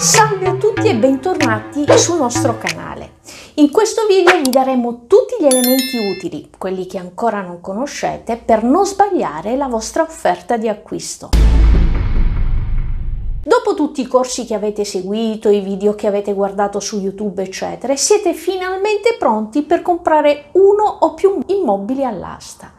Salve a tutti e bentornati sul nostro canale. In questo video vi daremo tutti gli elementi utili, quelli che ancora non conoscete, per non sbagliare la vostra offerta di acquisto. Dopo tutti i corsi che avete seguito, i video che avete guardato su YouTube, eccetera, siete finalmente pronti per comprare uno o più immobili all'asta.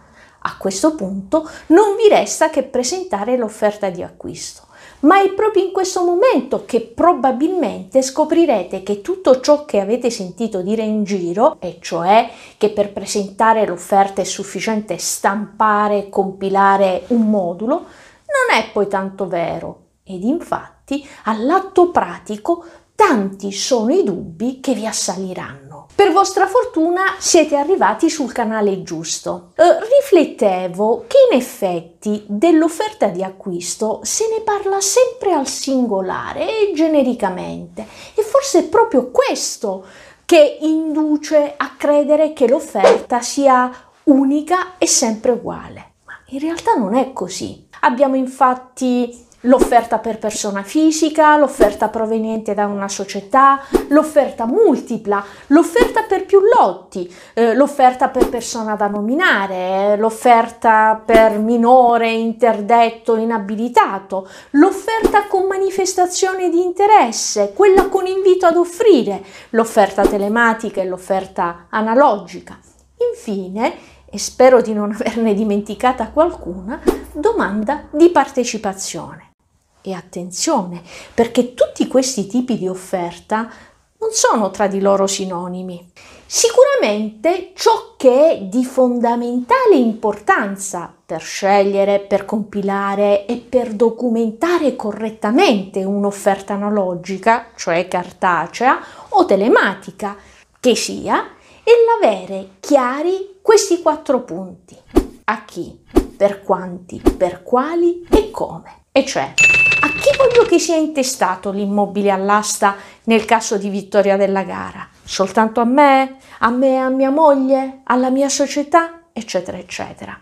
A questo punto non vi resta che presentare l'offerta di acquisto ma è proprio in questo momento che probabilmente scoprirete che tutto ciò che avete sentito dire in giro, e cioè che per presentare l'offerta è sufficiente stampare e compilare un modulo, non è poi tanto vero. Ed infatti all'atto pratico tanti sono i dubbi che vi assaliranno. Per vostra fortuna siete arrivati sul canale giusto. Eh, riflettevo che in effetti dell'offerta di acquisto se ne parla sempre al singolare e genericamente e forse è proprio questo che induce a credere che l'offerta sia unica e sempre uguale. Ma in realtà non è così. Abbiamo infatti l'offerta per persona fisica, l'offerta proveniente da una società, l'offerta multipla, l'offerta per più lotti, eh, l'offerta per persona da nominare, eh, l'offerta per minore, interdetto, inabilitato, l'offerta con manifestazione di interesse, quella con invito ad offrire, l'offerta telematica e l'offerta analogica. Infine, e spero di non averne dimenticata qualcuna, domanda di partecipazione. E attenzione, perché tutti questi tipi di offerta non sono tra di loro sinonimi. Sicuramente ciò che è di fondamentale importanza per scegliere, per compilare e per documentare correttamente un'offerta analogica, cioè cartacea o telematica che sia, è l'avere chiari questi quattro punti. A chi, per quanti, per quali e come e cioè a chi voglio che sia intestato l'immobile all'asta nel caso di vittoria della gara? Soltanto a me? A me, e a mia moglie? Alla mia società? Eccetera, eccetera.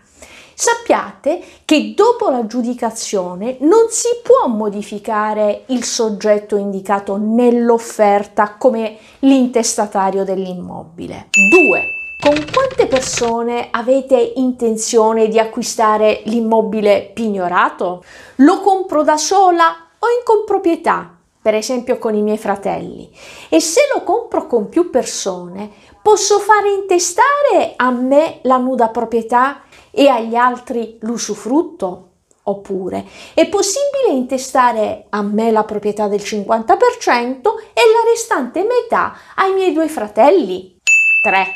Sappiate che dopo l'aggiudicazione non si può modificare il soggetto indicato nell'offerta come l'intestatario dell'immobile. 2. Con quante persone avete intenzione di acquistare l'immobile pignorato? Lo compro da sola o in comproprietà? Per esempio con i miei fratelli. E se lo compro con più persone, posso fare intestare a me la nuda proprietà e agli altri l'usufrutto? Oppure è possibile intestare a me la proprietà del 50% e la restante metà ai miei due fratelli? 3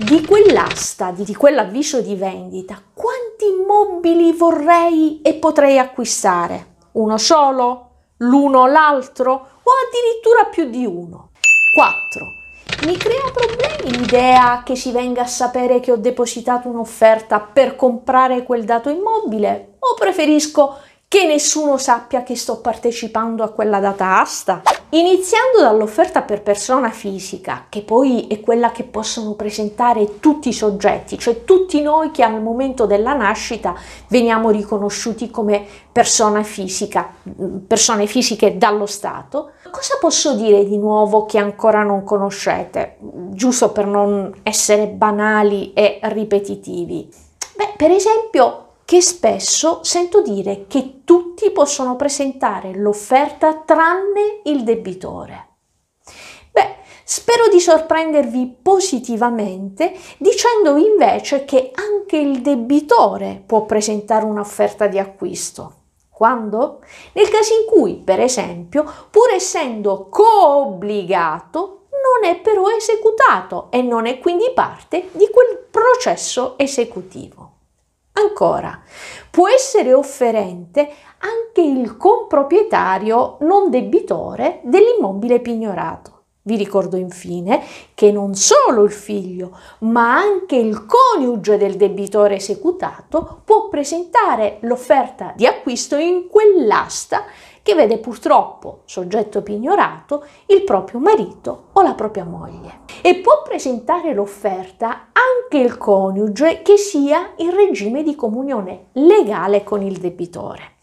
di quell'asta, di, quell'avviso di vendita, quanti immobili vorrei e potrei acquistare? Uno solo? L'uno o l'altro? O addirittura più di uno? 4. Mi crea problemi l'idea che si venga a sapere che ho depositato un'offerta per comprare quel dato immobile o preferisco che nessuno sappia che sto partecipando a quella data asta. Iniziando dall'offerta per persona fisica, che poi è quella che possono presentare tutti i soggetti, cioè tutti noi che al momento della nascita veniamo riconosciuti come persona fisica, persone fisiche dallo Stato. Cosa posso dire di nuovo che ancora non conoscete, giusto per non essere banali e ripetitivi? Beh, per esempio, che spesso sento dire che tutti possono presentare l'offerta tranne il debitore. Beh, spero di sorprendervi positivamente dicendo invece che anche il debitore può presentare un'offerta di acquisto. Quando? Nel caso in cui, per esempio, pur essendo coobbligato, non è però esecutato e non è quindi parte di quel processo esecutivo. Ancora, può essere offerente anche il comproprietario non debitore dell'immobile pignorato. Vi ricordo infine che non solo il figlio, ma anche il coniuge del debitore esecutato può presentare l'offerta di acquisto in quell'asta che vede purtroppo soggetto pignorato il proprio marito o la propria moglie. E può presentare l'offerta anche il coniuge che sia in regime di comunione legale con il debitore.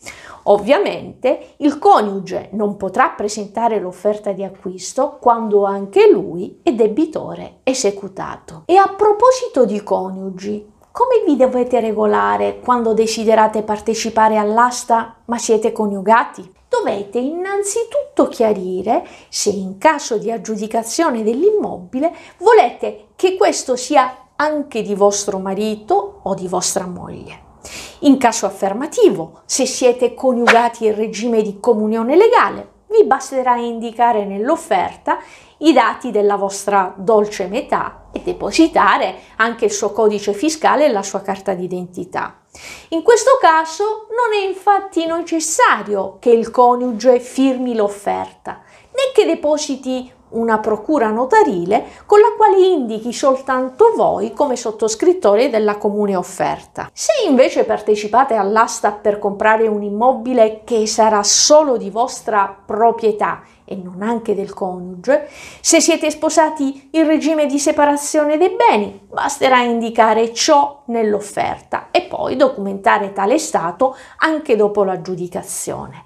Ovviamente il coniuge non potrà presentare l'offerta di acquisto quando anche lui è debitore esecutato. E a proposito di coniugi, come vi dovete regolare quando desiderate partecipare all'asta ma siete coniugati? Dovete innanzitutto chiarire se in caso di aggiudicazione dell'immobile volete che questo sia anche di vostro marito o di vostra moglie. In caso affermativo, se siete coniugati in regime di comunione legale, vi basterà indicare nell'offerta i dati della vostra dolce metà e depositare anche il suo codice fiscale e la sua carta d'identità. In questo caso non è infatti necessario che il coniuge firmi l'offerta né che depositi una procura notarile con la quale indichi soltanto voi come sottoscrittori della comune offerta. Se invece partecipate all'asta per comprare un immobile che sarà solo di vostra proprietà e non anche del coniuge, se siete sposati in regime di separazione dei beni, basterà indicare ciò nell'offerta e poi documentare tale stato anche dopo l'aggiudicazione.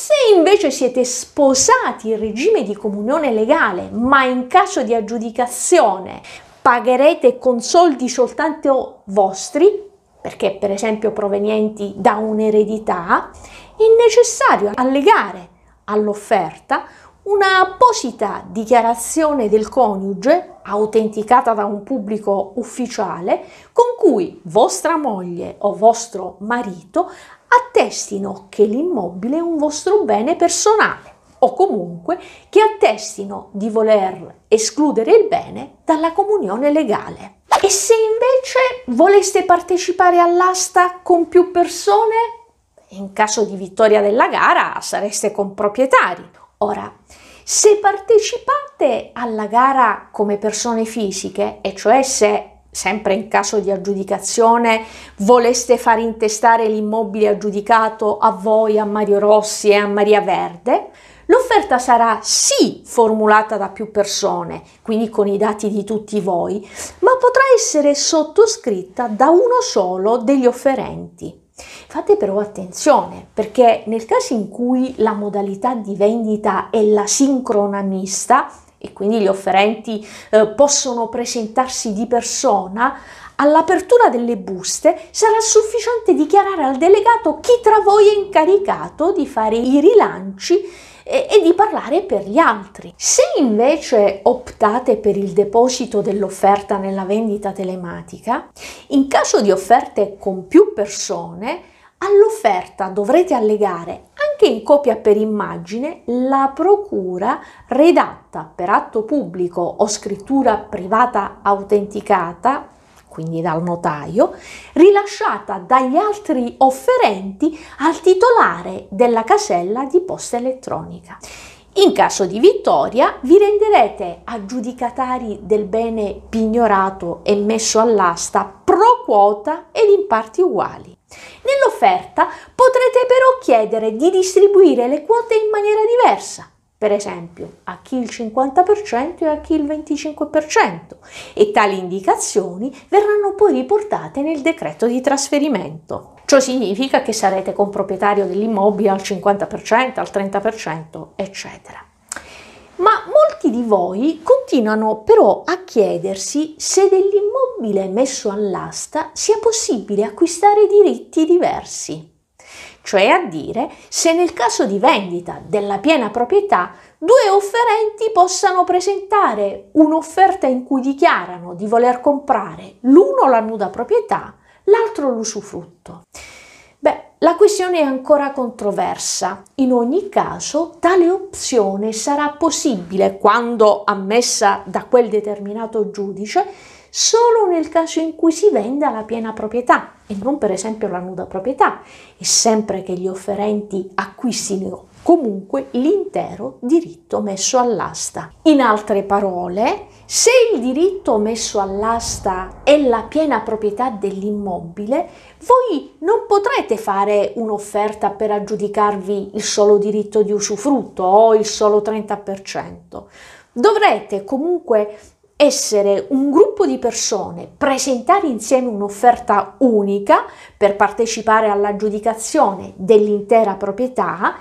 Se invece siete sposati in regime di comunione legale, ma in caso di aggiudicazione pagherete con soldi soltanto vostri, perché per esempio provenienti da un'eredità, è necessario allegare all'offerta una apposita dichiarazione del coniuge, autenticata da un pubblico ufficiale, con cui vostra moglie o vostro marito attestino che l'immobile è un vostro bene personale o comunque che attestino di voler escludere il bene dalla comunione legale. E se invece voleste partecipare all'asta con più persone, in caso di vittoria della gara sareste con proprietari. Ora, se partecipate alla gara come persone fisiche, e cioè se sempre in caso di aggiudicazione, voleste far intestare l'immobile aggiudicato a voi, a Mario Rossi e a Maria Verde, l'offerta sarà sì formulata da più persone, quindi con i dati di tutti voi, ma potrà essere sottoscritta da uno solo degli offerenti. Fate però attenzione perché nel caso in cui la modalità di vendita è la sincrona mista, e quindi gli offerenti eh, possono presentarsi di persona, all'apertura delle buste sarà sufficiente dichiarare al delegato chi tra voi è incaricato di fare i rilanci e, eh, e, di parlare per gli altri. Se invece optate per il deposito dell'offerta nella vendita telematica, in caso di offerte con più persone, all'offerta dovrete allegare che in copia per immagine la Procura redatta per atto pubblico o scrittura privata autenticata, quindi dal notaio, rilasciata dagli altri offerenti al titolare della casella di posta elettronica. In caso di vittoria vi renderete aggiudicatari del bene pignorato e messo all'asta quota ed in parti uguali. Nell'offerta potrete però chiedere di distribuire le quote in maniera diversa, per esempio a chi il 50% e a chi il 25%, e tali indicazioni verranno poi riportate nel decreto di trasferimento. Ciò significa che sarete con proprietario dell'immobile al 50%, al 30%, eccetera. Ma molto Molti di voi continuano però a chiedersi se dell'immobile messo all'asta sia possibile acquistare diritti diversi, cioè a dire se nel caso di vendita della piena proprietà due offerenti possano presentare un'offerta in cui dichiarano di voler comprare l'uno la nuda proprietà, l'altro l'usufrutto. La questione è ancora controversa. In ogni caso, tale opzione sarà possibile quando ammessa da quel determinato giudice solo nel caso in cui si venda la piena proprietà e non per esempio la nuda proprietà e sempre che gli offerenti acquistino comunque l'intero diritto messo all'asta. In altre parole, se il diritto messo all'asta è la piena proprietà dell'immobile, voi non potrete fare un'offerta per aggiudicarvi il solo diritto di usufrutto o il solo 30%. Dovrete comunque essere un gruppo di persone, presentare insieme un'offerta unica per partecipare all'aggiudicazione dell'intera proprietà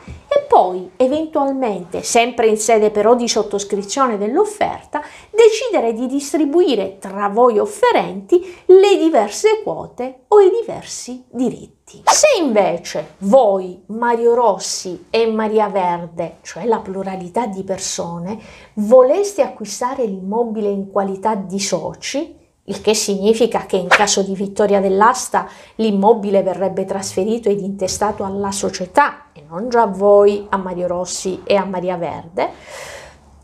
poi eventualmente, sempre in sede però di sottoscrizione dell'offerta, decidere di distribuire tra voi offerenti le diverse quote o i diversi diritti. Se invece voi, Mario Rossi e Maria Verde, cioè la pluralità di persone, voleste acquistare l'immobile in qualità di soci, il che significa che in caso di vittoria dell'asta l'immobile verrebbe trasferito ed intestato alla società e non già a voi, a Mario Rossi e a Maria Verde,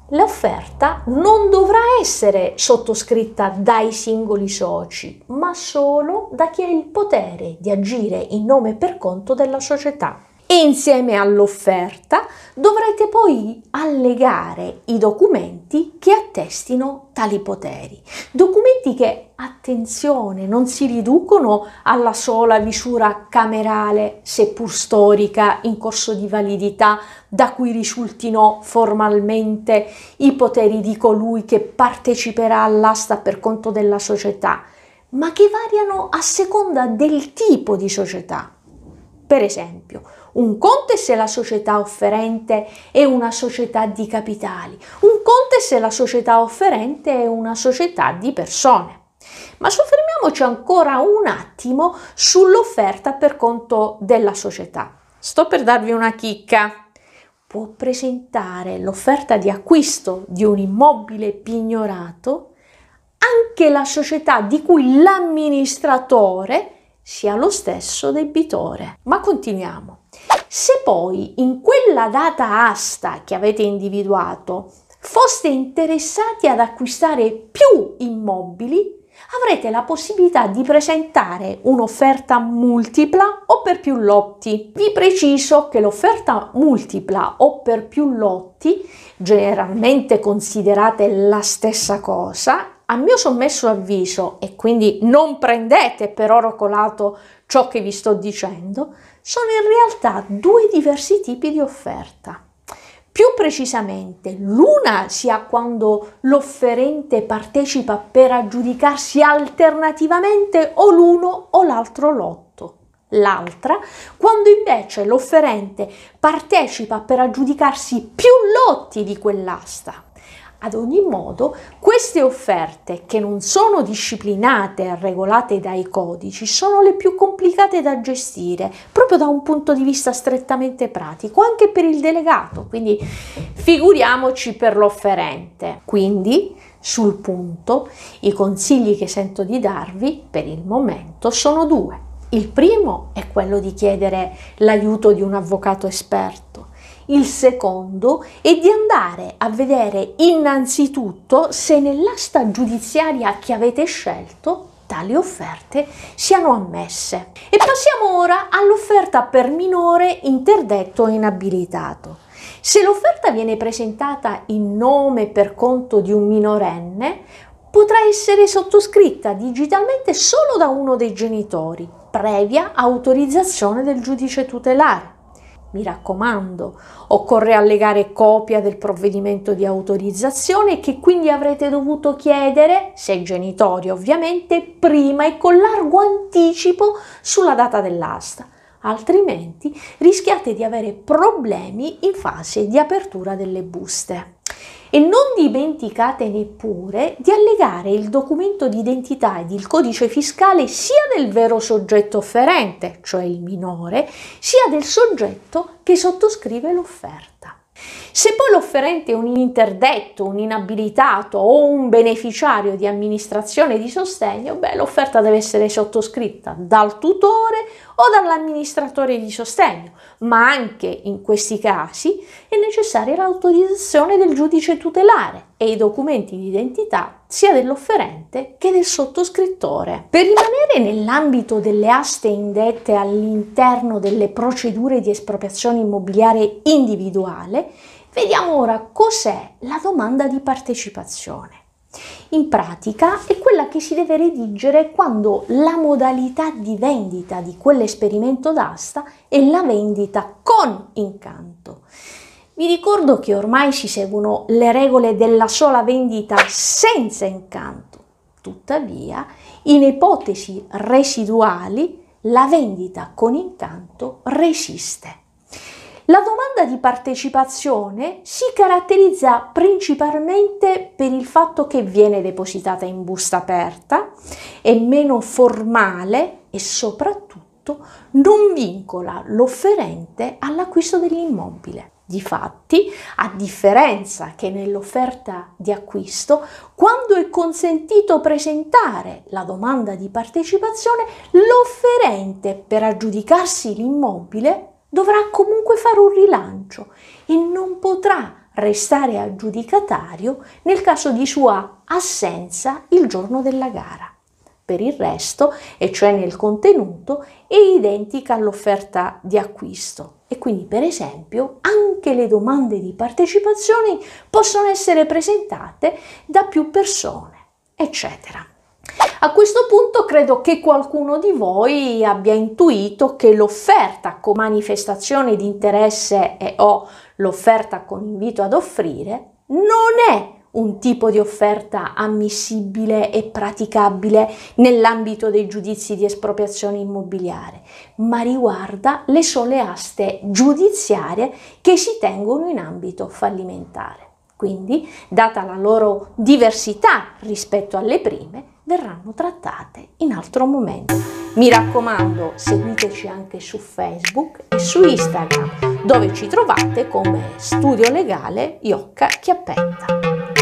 l'offerta non dovrà essere sottoscritta dai singoli soci, ma solo da chi ha il potere di agire in nome e per conto della società e insieme all'offerta dovrete poi allegare i documenti che attestino tali poteri. Documenti che, attenzione, non si riducono alla sola misura camerale, seppur storica, in corso di validità, da cui risultino formalmente i poteri di colui che parteciperà all'asta per conto della società, ma che variano a seconda del tipo di società per esempio, un conto è se la società offerente è una società di capitali, un conto è se la società offerente è una società di persone. Ma soffermiamoci ancora un attimo sull'offerta per conto della società. Sto per darvi una chicca. Può presentare l'offerta di acquisto di un immobile pignorato anche la società di cui l'amministratore sia lo stesso debitore. Ma continuiamo. Se poi in quella data asta che avete individuato foste interessati ad acquistare più immobili, avrete la possibilità di presentare un'offerta multipla o per più lotti. Vi preciso che l'offerta multipla o per più lotti, generalmente considerate la stessa cosa, a mio sommesso avviso, e quindi non prendete per oro colato ciò che vi sto dicendo, sono in realtà due diversi tipi di offerta. Più precisamente, l'una sia quando l'offerente partecipa per aggiudicarsi alternativamente o l'uno o l'altro lotto. L'altra, quando invece l'offerente partecipa per aggiudicarsi più lotti di quell'asta. Ad ogni modo, queste offerte che non sono disciplinate e regolate dai codici sono le più complicate da gestire, proprio da un punto di vista strettamente pratico, anche per il delegato, quindi figuriamoci per l'offerente. Quindi, sul punto, i consigli che sento di darvi per il momento sono due. Il primo è quello di chiedere l'aiuto di un avvocato esperto il secondo è di andare a vedere innanzitutto se nell'asta giudiziaria che avete scelto tali offerte siano ammesse. E passiamo ora all'offerta per minore interdetto e inabilitato. Se l'offerta viene presentata in nome per conto di un minorenne, potrà essere sottoscritta digitalmente solo da uno dei genitori, previa autorizzazione del giudice tutelare mi raccomando, occorre allegare copia del provvedimento di autorizzazione che quindi avrete dovuto chiedere, se genitori ovviamente, prima e con largo anticipo sulla data dell'asta, altrimenti rischiate di avere problemi in fase di apertura delle buste e non dimenticate neppure di allegare il documento d'identità ed il codice fiscale sia del vero soggetto offerente, cioè il minore, sia del soggetto che sottoscrive l'offerta. Se poi l'offerente è un interdetto, un inabilitato o un beneficiario di amministrazione di sostegno, beh, l'offerta deve essere sottoscritta dal tutore o dall'amministratore di sostegno, ma anche in questi casi è necessaria l'autorizzazione del giudice tutelare e i documenti di identità sia dell'offerente che del sottoscrittore. Per rimanere nell'ambito delle aste indette all'interno delle procedure di espropriazione immobiliare individuale, Vediamo ora cos'è la domanda di partecipazione. In pratica è quella che si deve redigere quando la modalità di vendita di quell'esperimento d'asta è la vendita con incanto. Vi ricordo che ormai si seguono le regole della sola vendita senza incanto. Tuttavia, in ipotesi residuali, la vendita con incanto resiste. La domanda di partecipazione si caratterizza principalmente per il fatto che viene depositata in busta aperta, è meno formale e soprattutto non vincola l'offerente all'acquisto dell'immobile. Difatti, a differenza che nell'offerta di acquisto, quando è consentito presentare la domanda di partecipazione, l'offerente per aggiudicarsi l'immobile dovrà comunque fare un rilancio e non potrà restare aggiudicatario nel caso di sua assenza il giorno della gara. Per il resto, e cioè nel contenuto, è identica all'offerta di acquisto e quindi per esempio anche le domande di partecipazione possono essere presentate da più persone, eccetera. A questo punto credo che qualcuno di voi abbia intuito che l'offerta con manifestazione di interesse e o l'offerta con invito ad offrire non è un tipo di offerta ammissibile e praticabile nell'ambito dei giudizi di espropriazione immobiliare, ma riguarda le sole aste giudiziarie che si tengono in ambito fallimentare. Quindi, data la loro diversità rispetto alle prime, verranno trattate in altro momento. Mi raccomando, seguiteci anche su Facebook e su Instagram, dove ci trovate come Studio Legale Iocca Chiappetta.